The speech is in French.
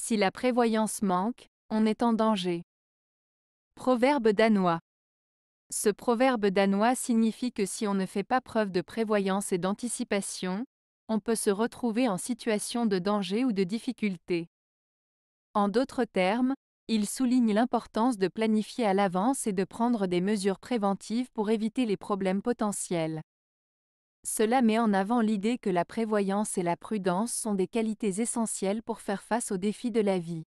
Si la prévoyance manque, on est en danger. Proverbe danois. Ce proverbe danois signifie que si on ne fait pas preuve de prévoyance et d'anticipation, on peut se retrouver en situation de danger ou de difficulté. En d'autres termes, il souligne l'importance de planifier à l'avance et de prendre des mesures préventives pour éviter les problèmes potentiels. Cela met en avant l'idée que la prévoyance et la prudence sont des qualités essentielles pour faire face aux défis de la vie.